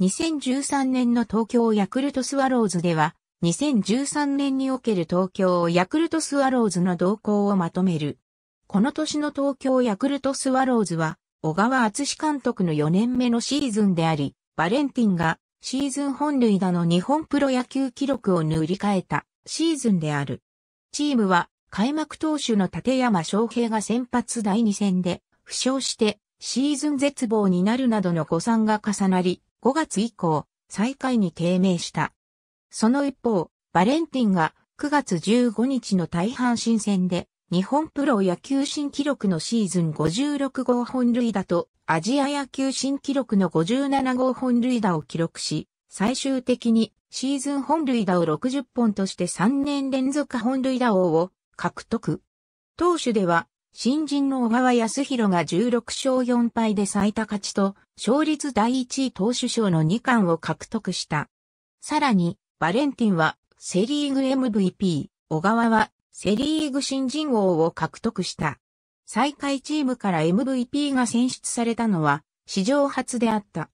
2013年の東京ヤクルトスワローズでは、2013年における東京ヤクルトスワローズの動向をまとめる。この年の東京ヤクルトスワローズは、小川厚監督の4年目のシーズンであり、バレンティンがシーズン本塁打の日本プロ野球記録を塗り替えたシーズンである。チームは開幕投手の立山翔平が先発第2戦で負傷してシーズン絶望になるなどの誤算が重なり、5月以降、最下位に低迷した。その一方、バレンティンが9月15日の大半新戦で、日本プロ野球新記録のシーズン56号本塁打と、アジア野球新記録の57号本塁打を記録し、最終的にシーズン本塁打を60本として3年連続本塁打王を獲得。投手では新人の小川康弘が16勝4敗で最多勝ちと、勝率第1位投手賞の2冠を獲得した。さらに、バレンティンはセリーグ MVP、小川はセリーグ新人王を獲得した。最下位チームから MVP が選出されたのは史上初であった。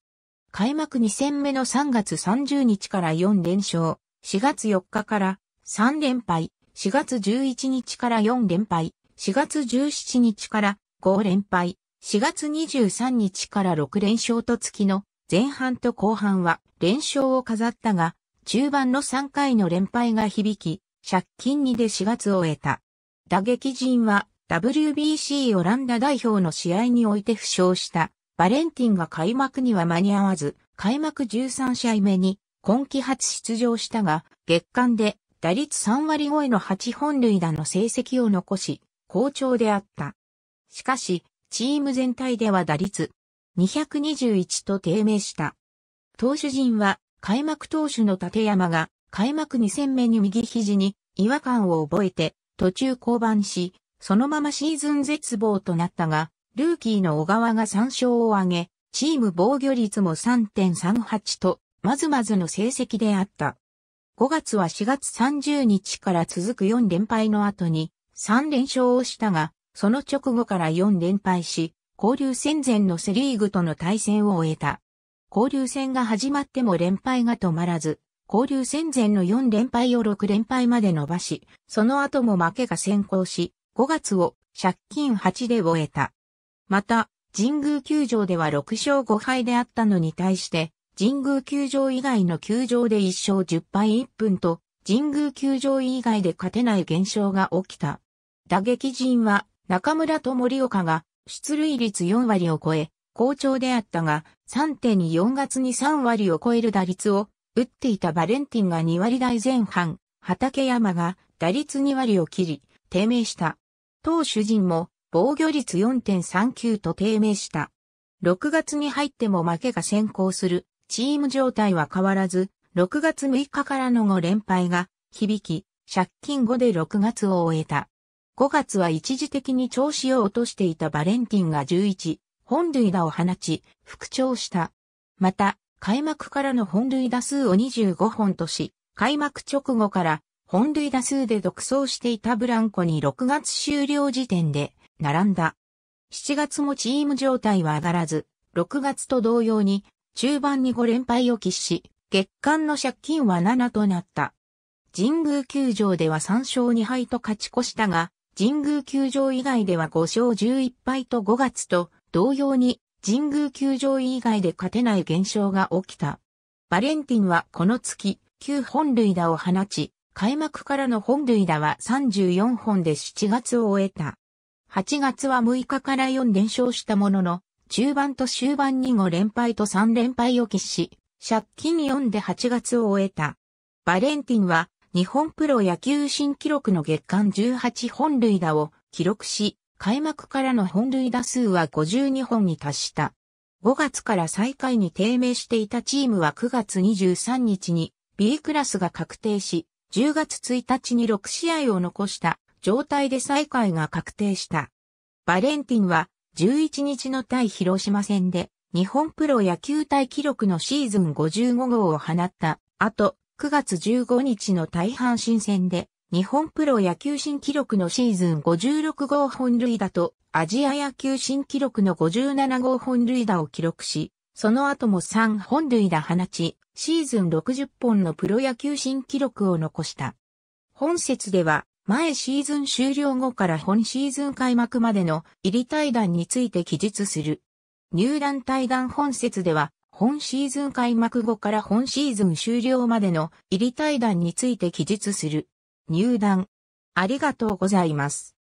開幕2戦目の3月30日から4連勝、4月4日から3連敗、4月11日から4連敗、4月17日から5連敗、4月23日から6連勝と月の前半と後半は連勝を飾ったが、中盤の3回の連敗が響き、借金2で4月を終えた。打撃陣は WBC オランダ代表の試合において負傷したバレンティンが開幕には間に合わず、開幕13試合目に今季初出場したが、月間で打率3割超えの8本塁打の成績を残し、好調であった。しかし、チーム全体では打率221と低迷した。投手陣は開幕投手の立山が開幕2戦目に右肘に違和感を覚えて途中降板し、そのままシーズン絶望となったが、ルーキーの小川が3勝を挙げ、チーム防御率も3.38と、まずまずの成績であった。5月は4月30日から続く4連敗の後に、3連勝をしたが、その直後から4連敗し、交流戦前のセリーグとの対戦を終えた。交流戦が始まっても連敗が止まらず、交流戦前の4連敗を6連敗まで伸ばし、その後も負けが先行し、5月を借金8で終えた。また、神宮球場では6勝5敗であったのに対して、神宮球場以外の球場で1勝10敗1分と、神宮球場以外で勝てない現象が起きた。打撃陣は中村と森岡が出塁率4割を超え、好調であったが、3.4月に3割を超える打率を打っていたバレンティンが2割台前半、畠山が打率2割を切り、低迷した。投手陣も防御率4.39と低迷した。6月に入っても負けが先行するチーム状態は変わらず、6月6日からの5連敗が響き、借金後で6月を終えた。5月は一時的に調子を落としていたバレンティンが11、本塁打を放ち、復調した。また、開幕からの本塁打数を25本とし、開幕直後から本塁打数で独走していたブランコに6月終了時点で並んだ。7月もチーム状態は上がらず、6月と同様に中盤に5連敗を喫し、月間の借金は7となった。神宮球場では3勝2敗と勝ち越したが、神宮球場以外では5勝11敗と5月と同様に神宮球場以外で勝てない現象が起きた。バレンティンはこの月9本塁打を放ち、開幕からの本塁打は34本で7月を終えた。8月は6日から4連勝したものの、中盤と終盤に5連敗と3連敗を喫し、借金4で8月を終えた。バレンティンは日本プロ野球新記録の月間18本塁打を記録し、開幕からの本塁打数は52本に達した。5月から最下位に低迷していたチームは9月23日に B クラスが確定し、10月1日に6試合を残した状態で最下位が確定した。バレンティンは11日の対広島戦で日本プロ野球対記録のシーズン55号を放った後、9月15日の大阪新戦で、日本プロ野球新記録のシーズン56号本塁打と、アジア野球新記録の57号本塁打を記録し、その後も3本塁打放ち、シーズン60本のプロ野球新記録を残した。本節では、前シーズン終了後から本シーズン開幕までの入り対談について記述する。入団対談本節では、本シーズン開幕後から本シーズン終了までの入り対談について記述する。入団。ありがとうございます。